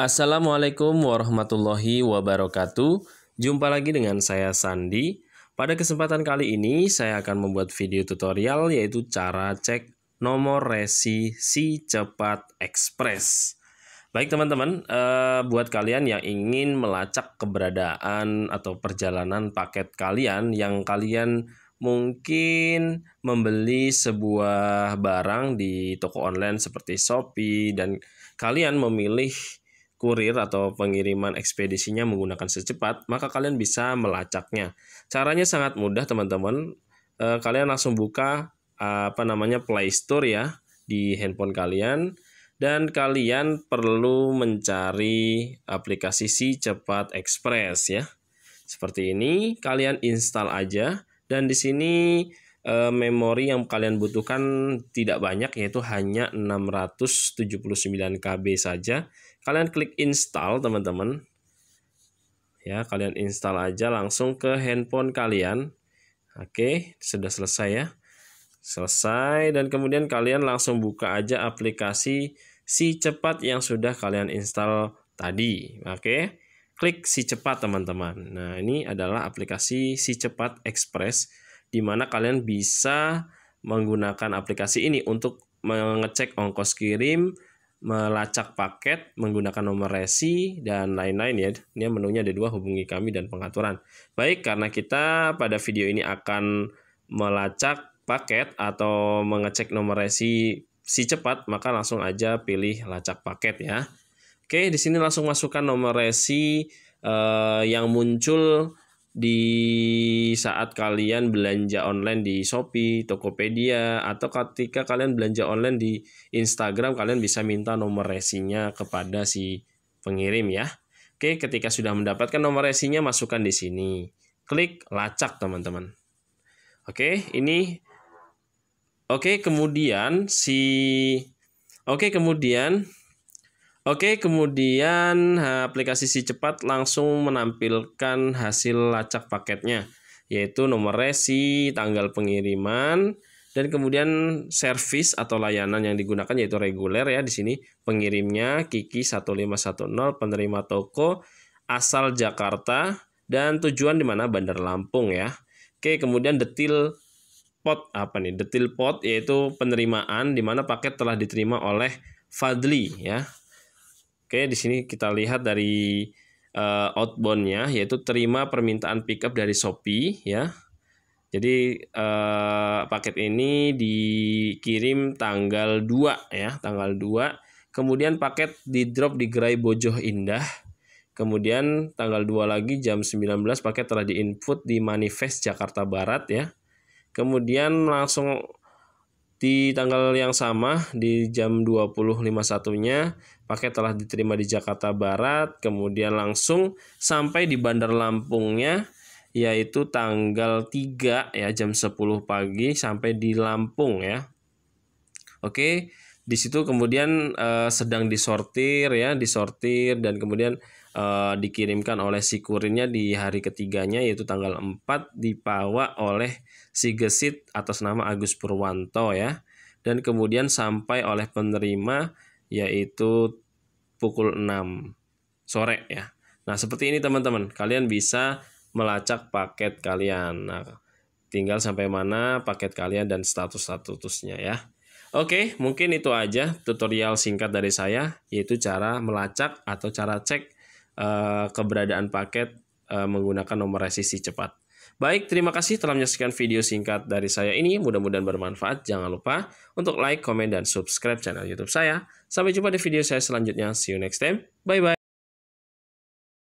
Assalamualaikum warahmatullahi wabarakatuh. Jumpa lagi dengan saya Sandi. Pada kesempatan kali ini saya akan membuat video tutorial yaitu cara cek nomor resi si cepat ekspres. Baik teman-teman, eh, buat kalian yang ingin melacak keberadaan atau perjalanan paket kalian yang kalian mungkin membeli sebuah barang di toko online seperti Shopee dan kalian memilih kurir atau pengiriman ekspedisinya menggunakan secepat, maka kalian bisa melacaknya. Caranya sangat mudah, teman-teman. Eh, kalian langsung buka apa namanya Play Store ya di handphone kalian dan kalian perlu mencari aplikasi Si Cepat Express ya. Seperti ini, kalian install aja dan di sini Eh, memori yang kalian butuhkan tidak banyak yaitu hanya 679 KB saja. Kalian klik install teman-teman. Ya, kalian install aja langsung ke handphone kalian. Oke, sudah selesai ya. Selesai dan kemudian kalian langsung buka aja aplikasi si cepat yang sudah kalian install tadi. Oke. Klik si cepat teman-teman. Nah, ini adalah aplikasi si cepat express di mana kalian bisa menggunakan aplikasi ini untuk mengecek ongkos kirim, melacak paket menggunakan nomor resi dan lain-lain ya. Ini menunya ada dua hubungi kami dan pengaturan. Baik karena kita pada video ini akan melacak paket atau mengecek nomor resi si cepat maka langsung aja pilih lacak paket ya. Oke di sini langsung masukkan nomor resi eh, yang muncul di saat kalian belanja online di Shopee, Tokopedia, atau ketika kalian belanja online di Instagram, kalian bisa minta nomor resinya kepada si pengirim ya. Oke, ketika sudah mendapatkan nomor resinya, masukkan di sini. Klik lacak, teman-teman. Oke, ini... Oke, kemudian si... Oke, kemudian Oke, kemudian aplikasi si cepat langsung menampilkan hasil lacak paketnya, yaitu nomor resi, tanggal pengiriman, dan kemudian service atau layanan yang digunakan yaitu reguler ya di sini pengirimnya Kiki 1510, penerima toko asal Jakarta dan tujuan di mana Bandar Lampung ya. Oke, kemudian detail pot apa nih? detail pot yaitu penerimaan di mana paket telah diterima oleh Fadli ya Oke, di sini kita lihat dari uh, outboundnya yaitu terima permintaan pickup dari Shopee ya. Jadi uh, paket ini dikirim tanggal 2 ya, tanggal 2. Kemudian paket di drop di Gerai Bojoh Indah. Kemudian tanggal 2 lagi jam 19 paket telah diinput di Manifest Jakarta Barat ya. Kemudian langsung di tanggal yang sama di jam 20.51-nya paket telah diterima di Jakarta Barat, kemudian langsung sampai di Bandar Lampungnya yaitu tanggal 3 ya jam 10 pagi sampai di Lampung ya. Oke, di situ kemudian eh, sedang disortir ya, disortir dan kemudian uh, dikirimkan oleh si kurirnya di hari ketiganya yaitu tanggal 4 dibawa oleh si Gesit atas nama Agus Purwanto ya dan kemudian sampai oleh penerima yaitu pukul 6 sore ya. Nah, seperti ini teman-teman. Kalian bisa melacak paket kalian. Nah, tinggal sampai mana paket kalian dan status-statusnya ya. Oke, mungkin itu aja tutorial singkat dari saya yaitu cara melacak atau cara cek Eh, keberadaan paket eh, menggunakan nomor resisi cepat. Baik, terima kasih telah menyaksikan video singkat dari saya ini. Mudah-mudahan bermanfaat. Jangan lupa untuk like, komen, dan subscribe channel YouTube saya. Sampai jumpa di video saya selanjutnya. See you next time. Bye-bye.